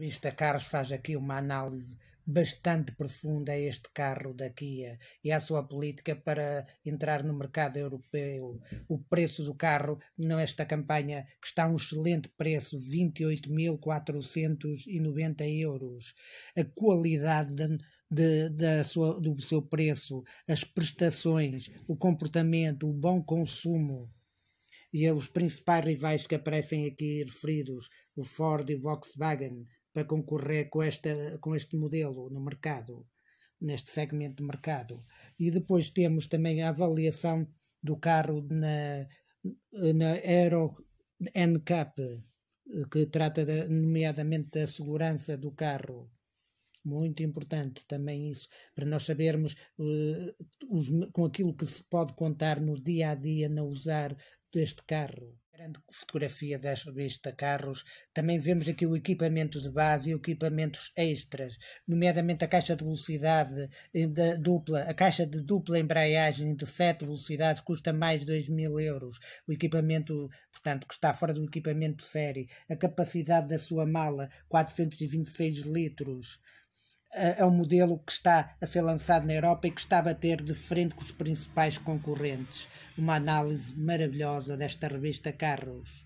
Vista Carros faz aqui uma análise bastante profunda a este carro da Kia e à sua política para entrar no mercado europeu. O preço do carro nesta campanha que está a um excelente preço, 28.490 euros. A qualidade de, de, da sua, do seu preço, as prestações, o comportamento, o bom consumo e os principais rivais que aparecem aqui referidos, o Ford e o Volkswagen, para concorrer com, esta, com este modelo no mercado, neste segmento de mercado. E depois temos também a avaliação do carro na, na Aero NCAP, eh, que trata de, nomeadamente da segurança do carro. Muito importante também isso, para nós sabermos uh, os, com aquilo que se pode contar no dia a dia na usar deste carro grande fotografia das revistas Carros, também vemos aqui o equipamento de base e equipamentos extras, nomeadamente a caixa de velocidade eh, da dupla, a caixa de dupla embreagem de 7 velocidades custa mais de 2 mil euros, o equipamento, portanto, que está fora do equipamento série, a capacidade da sua mala 426 litros, é, é um modelo que está a ser lançado na Europa e que está a bater de frente com os principais concorrentes. Uma análise maravilhosa desta revista Carros.